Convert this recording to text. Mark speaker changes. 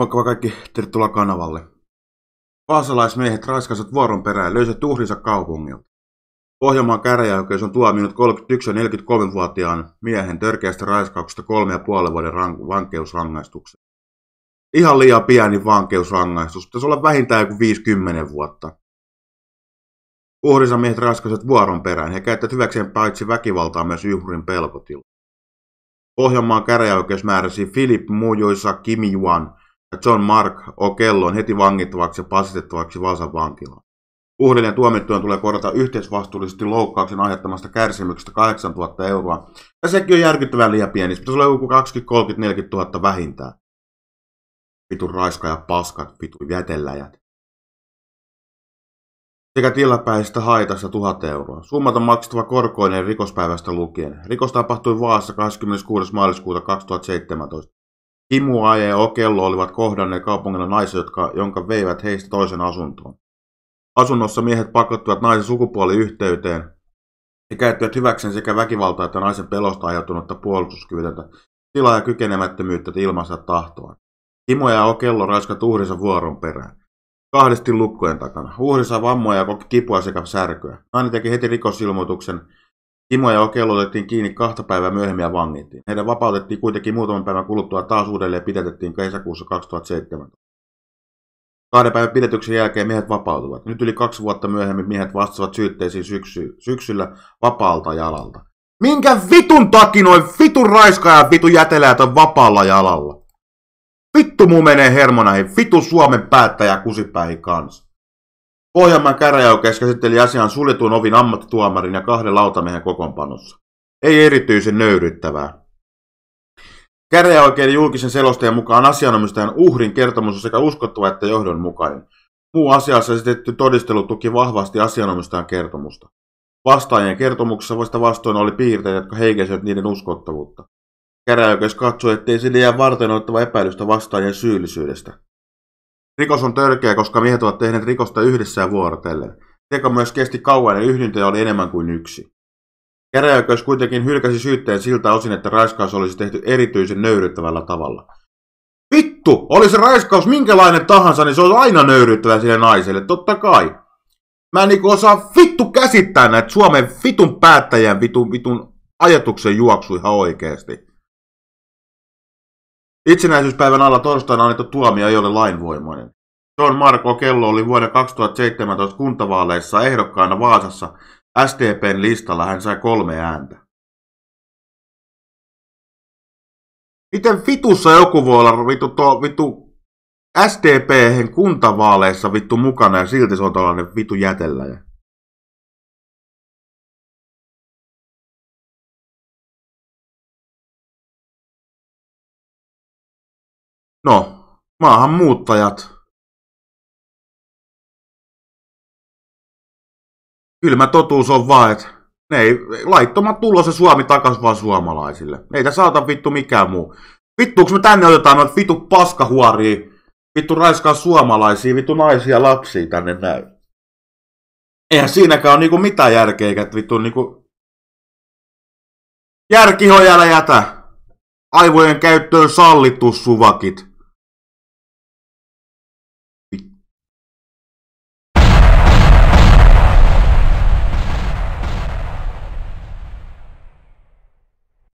Speaker 1: Moikka kaikki, tervetuloa kanavalle. Vaasalaismiehet raiskasivat vuoron perään löysivät
Speaker 2: uhrinsa kaupungilta. Pohjanmaan käräjäoikeus on tuominut 31- 43-vuotiaan miehen törkeästä raiskauksesta 3,5 vuoden rank- vankeusrangaistuksen. Ihan liian pieni vankeusrangaistus, pitäisi olla vähintään joku 50 vuotta. Uhrinsa miehet raiskasivat vuoron perään. He käyttävät hyväkseen paitsi väkivaltaa myös uhrin pelkotilaa. Pohjanmaan käräjäoikeus määräsi Filip Mujoisa Kim Juan John Mark on heti vangittavaksi ja passitettavaksi Vaasan vankilaan. Uhrille tuomittujen tulee korjata yhteisvastuullisesti loukkauksen aiheuttamasta kärsimyksestä 8000 euroa. Ja sekin on järkyttävän liian pieni. Se tulee joku 20, 30, 40 000 vähintään. Pitu raiska ja paskat, pitu jäteläjät. Sekä tilapäisestä haitasta 1000 euroa. Summat on maksettava korkoinen rikospäivästä lukien. Rikos tapahtui Vaassa 26. maaliskuuta 2017. Himua ja Okello olivat kohdanneet kaupungilla naisia, jotka, jonka veivät heistä toisen asuntoon. Asunnossa miehet pakottivat naisen sukupuoliyhteyteen ja käyttivät hyväkseen sekä väkivaltaa että naisen pelosta aiheutunutta puolustuskyvytöntä tilaa ja kykenemättömyyttä ilmaista tahtoa. Himo ja Okello raiskat uhrinsa vuoron perään. Kahdesti lukkojen takana. Uhri sai vammoja ja koki kipua sekä särkyä. Nainen teki heti rikosilmoituksen Timo ja Okelo otettiin kiinni kahta päivää myöhemmin ja vangittiin. Heidän vapautettiin kuitenkin muutaman päivän kuluttua taas uudelleen ja pidätettiin kesäkuussa 2017. Kahden päivän pidätyksen jälkeen miehet vapautuvat. Nyt yli kaksi vuotta myöhemmin miehet vastaavat syytteisiin syksy, syksyllä vapaalta jalalta. Minkä vitun takia noin vitun raiskaajat vitun jäteläät on vapaalla jalalla? Vittu muu menee hermona, vitu Suomen päättäjä kusipäihin kanssa. Pohjanmaan käräjäoikeus käsitteli asian suljetun ovin ammattituomarin ja kahden lautamiehen kokoonpanossa. Ei erityisen nöyryttävää. Käräjäoikeuden julkisen selostajan mukaan asianomistajan uhrin kertomus on sekä uskottava että johdonmukainen. Muu asiassa esitetty todistelu tuki vahvasti asianomistajan kertomusta. Vastaajien kertomuksessa vasta vastoin oli piirteitä, jotka heikensivät niiden uskottavuutta. Käräjäoikeus katsoi, ettei sille jää varten ottava epäilystä vastaajien syyllisyydestä. Rikos on törkeä, koska miehet ovat tehneet rikosta yhdessä ja vuorotellen. Teko myös kesti kauan ja yhdyntöjä oli enemmän kuin yksi. Käräjäoikeus kuitenkin hylkäsi syytteen siltä osin, että raiskaus olisi tehty erityisen nöyryttävällä tavalla. Vittu! Oli se raiskaus minkälainen tahansa, niin se on aina nöyryttävä sille naiselle, totta kai. Mä en niinku osaa vittu käsittää näitä Suomen vitun päättäjän vitun, vitun ajatuksen juoksu ihan oikeesti. Itsenäisyyspäivän alla torstaina annettu tuomio ei ole lainvoimainen. John Marko Kello oli vuonna 2017 kuntavaaleissa ehdokkaana Vaasassa. STP:n listalla hän sai kolme ääntä. Miten vitussa joku voi olla vittu, to, vittu
Speaker 1: sdp kuntavaaleissa vittu mukana ja silti se on tällainen vittu jäteläjä? No, maahanmuuttajat. Kylmä totuus on vaan, että ne ei, laittomat tulo se Suomi takas vaan
Speaker 2: suomalaisille. tässä saata vittu mikään muu. Vittu, me tänne otetaan noita vittu paskahuoria, vittu raiskaa suomalaisia, vittu naisia lapsia tänne näy. Eihän siinäkään ole niinku mitään järkeä, että vittu niinku... Järkihojalla
Speaker 1: jätä. Aivojen käyttöön sallittu suvakit.